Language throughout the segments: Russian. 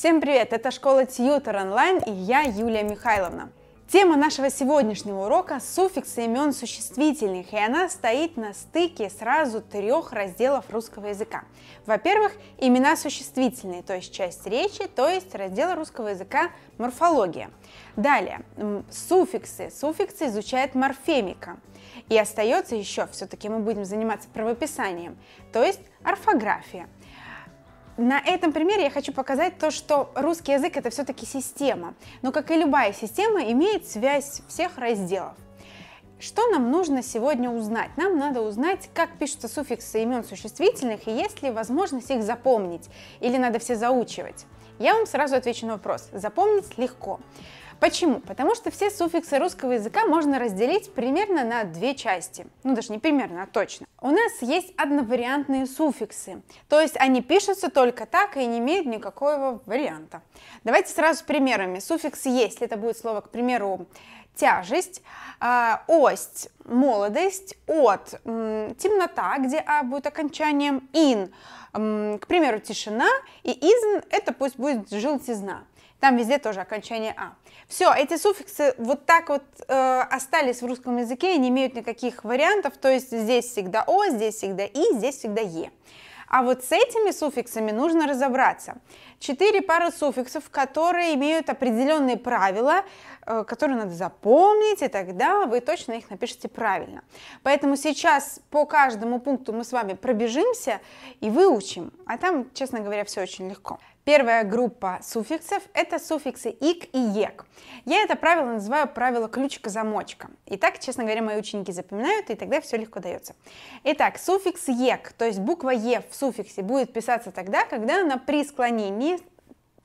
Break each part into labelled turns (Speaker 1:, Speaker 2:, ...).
Speaker 1: Всем привет! Это школа Тьютор онлайн и я Юлия Михайловна. Тема нашего сегодняшнего урока – суффиксы имен существительных, и она стоит на стыке сразу трех разделов русского языка. Во-первых, имена существительные, то есть часть речи, то есть раздел русского языка «Морфология». Далее, суффиксы. Суффиксы изучает морфемика. И остается еще, все-таки мы будем заниматься правописанием, то есть орфография – на этом примере я хочу показать то, что русский язык это все-таки система. Но как и любая система, имеет связь всех разделов. Что нам нужно сегодня узнать? Нам надо узнать, как пишутся суффиксы имен существительных и есть ли возможность их запомнить или надо все заучивать. Я вам сразу отвечу на вопрос. Запомнить легко. Почему? Потому что все суффиксы русского языка можно разделить примерно на две части. Ну, даже не примерно, а точно. У нас есть одновариантные суффиксы, то есть они пишутся только так и не имеют никакого варианта. Давайте сразу с примерами. Суффикс «есть» — это будет слово, к примеру, тяжесть, а, ость, молодость, от, темнота, где а будет окончанием, ин, к примеру, тишина, и изн это пусть будет желтизна. Там везде тоже окончание «а». Все, эти суффиксы вот так вот э, остались в русском языке и не имеют никаких вариантов, то есть здесь всегда «о», здесь всегда «и», здесь всегда «е». А вот с этими суффиксами нужно разобраться. Четыре пары суффиксов, которые имеют определенные правила, э, которые надо запомнить, и тогда вы точно их напишите правильно. Поэтому сейчас по каждому пункту мы с вами пробежимся и выучим, а там, честно говоря, все очень легко. Первая группа суффиксов – это суффиксы «ик» и «ек». Я это правило называю правило ключика-замочка. И так, честно говоря, мои ученики запоминают, и тогда все легко дается. Итак, суффикс «ек», то есть буква «е» в суффиксе будет писаться тогда, когда она при склонении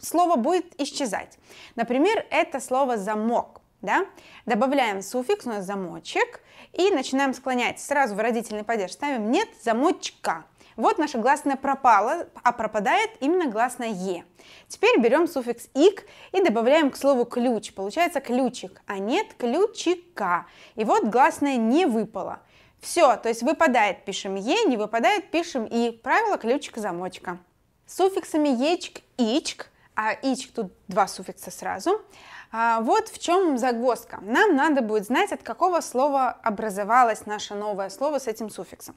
Speaker 1: слово будет исчезать. Например, это слово «замок». Да? Добавляем суффикс, у нас замочек, и начинаем склонять. Сразу в родительный падеж ставим «нет замочка». Вот наша гласная пропала, а пропадает именно гласная «е». Теперь берем суффикс «ик» и добавляем к слову «ключ». Получается «ключик», а нет «ключика». И вот гласная не выпала. Все, то есть выпадает, пишем «е», не выпадает, пишем «и». Правило ключик замочка С суффиксами «ечк», «ичк», а «ичк» тут два суффикса сразу – а вот в чем загвоздка. Нам надо будет знать, от какого слова образовалось наше новое слово с этим суффиксом.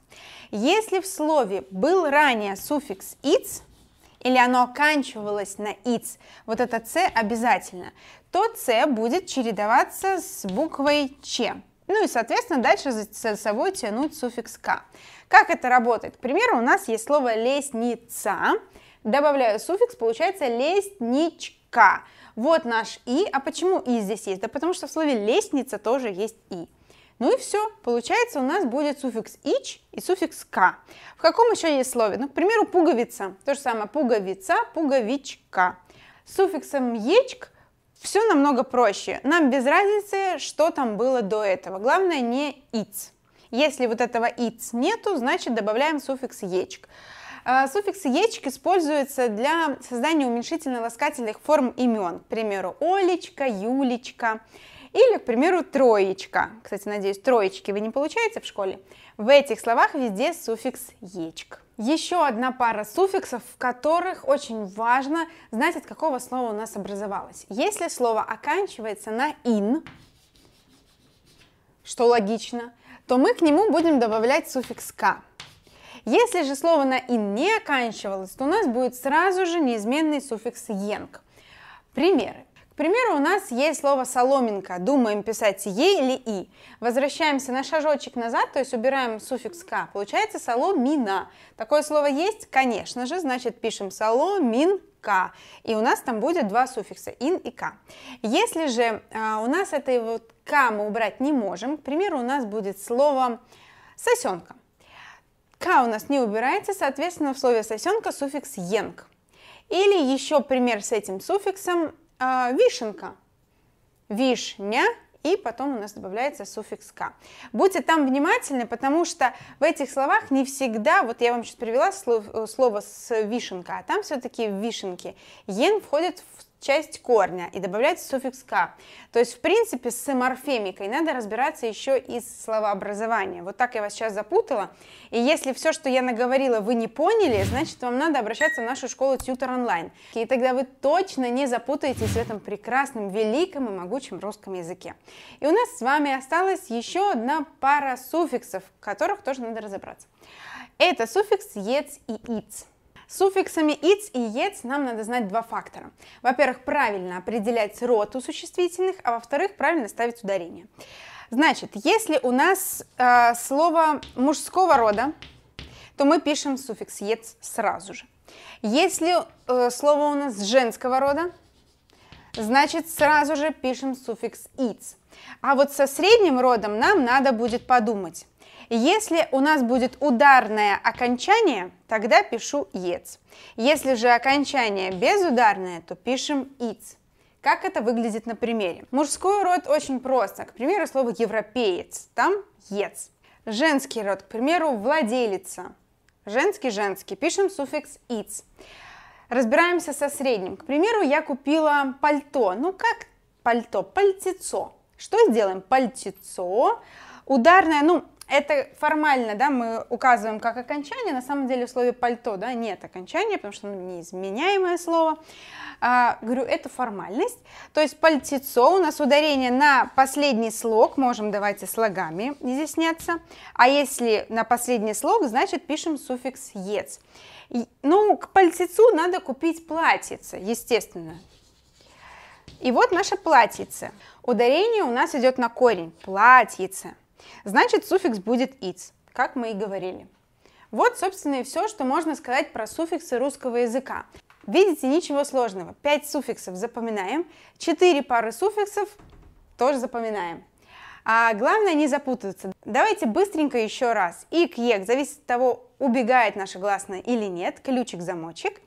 Speaker 1: Если в слове был ранее суффикс «иц», или оно оканчивалось на «иц», вот это «ц» обязательно, то «ц» будет чередоваться с буквой «ч». Ну и, соответственно, дальше за собой тянуть суффикс «к». Как это работает? К примеру, у нас есть слово «лестница», добавляю суффикс, получается «лестничка» к. Вот наш и. А почему и здесь есть? Да потому что в слове лестница тоже есть и. Ну и все, получается у нас будет суффикс ич и суффикс к. В каком еще есть слове? Ну, к примеру, пуговица. То же самое пуговица, пуговичка. С суффиксом ечк все намного проще. Нам без разницы, что там было до этого. Главное не иц. Если вот этого иц нету, значит добавляем суффикс ечк. А, суффикс «ечек» используется для создания уменьшительно-ласкательных форм имен, к примеру, Олечка, Юлечка или, к примеру, троечка. Кстати, надеюсь, троечки вы не получаете в школе. В этих словах везде суффикс «ечек». Еще одна пара суффиксов, в которых очень важно знать, от какого слова у нас образовалось. Если слово оканчивается на «ин», что логично, то мы к нему будем добавлять суффикс «к». Если же слово на «ин» не оканчивалось, то у нас будет сразу же неизменный суффикс «енг». Примеры. К примеру, у нас есть слово «соломинка». Думаем писать «е» или «и». Возвращаемся на шажочек назад, то есть убираем суффикс «к». Получается «соломина». Такое слово есть? Конечно же, значит пишем «соломин к, и у нас там будет два суффикса ин и к. Если же а, у нас этой вот к мы убрать не можем, к примеру, у нас будет слово сосенка. К у нас не убирается, соответственно, в слове сосенка суффикс енг. Или еще пример с этим суффиксом э, вишенка. Вишня и потом у нас добавляется суффикс к. Будьте там внимательны, потому что в этих словах не всегда, вот я вам сейчас привела э, слово с вишенка, а там все-таки вишенки. Ен входит в часть корня и добавляется суффикс «ка». То есть, в принципе, с морфемикой надо разбираться еще и с словообразования. Вот так я вас сейчас запутала. И если все, что я наговорила, вы не поняли, значит, вам надо обращаться в нашу школу Tutor Online, И тогда вы точно не запутаетесь в этом прекрасном, великом и могучем русском языке. И у нас с вами осталась еще одна пара суффиксов, в которых тоже надо разобраться. Это суффикс «ец» и «иц». С суффиксами «иц» и «ец» нам надо знать два фактора. Во-первых, правильно определять род у существительных, а во-вторых, правильно ставить ударение. Значит, если у нас э, слово мужского рода, то мы пишем суффикс «ец» сразу же. Если э, слово у нас женского рода, значит сразу же пишем суффикс «иц». А вот со средним родом нам надо будет подумать. Если у нас будет ударное окончание, тогда пишу ец. Если же окончание безударное, то пишем иц. Как это выглядит на примере? Мужской род очень просто. К примеру, слово «европеец», там «ец». Женский род, к примеру, «владелица». Женский-женский. Пишем суффикс «иц». Разбираемся со средним. К примеру, я купила пальто. Ну, как пальто? Пальтецо. Что сделаем? Пальтецо. Ударное, ну, это формально, да, мы указываем как окончание, на самом деле в слове пальто, да, нет окончания, потому что оно неизменяемое слово. А, говорю, это формальность, то есть пальтецо, у нас ударение на последний слог, можем давайте слогами изъясняться, а если на последний слог, значит пишем суффикс «ец». Ну, к пальтецу надо купить платьице, естественно, и вот наше платьице. Ударение у нас идет на корень. Платьице. Значит, суффикс будет «its», как мы и говорили. Вот, собственно, и все, что можно сказать про суффиксы русского языка. Видите, ничего сложного. 5 суффиксов запоминаем, 4 пары суффиксов тоже запоминаем. А главное не запутаться. Давайте быстренько еще раз. ик ек зависит от того, убегает наше гласное или нет, ключик-замочек.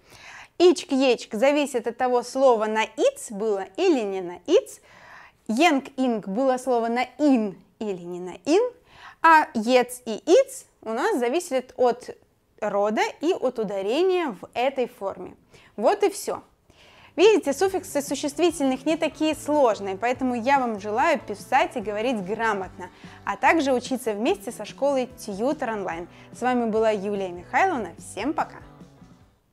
Speaker 1: Ичк-ечк зависит от того, слово на иц было или не на иц. Йенг-инг было слово на ин или не на ин, а ец и иц у нас зависят от рода и от ударения в этой форме. Вот и все. Видите, суффиксы существительных не такие сложные, поэтому я вам желаю писать и говорить грамотно, а также учиться вместе со школой Тьютер Онлайн. С вами была Юлия Михайловна, всем пока!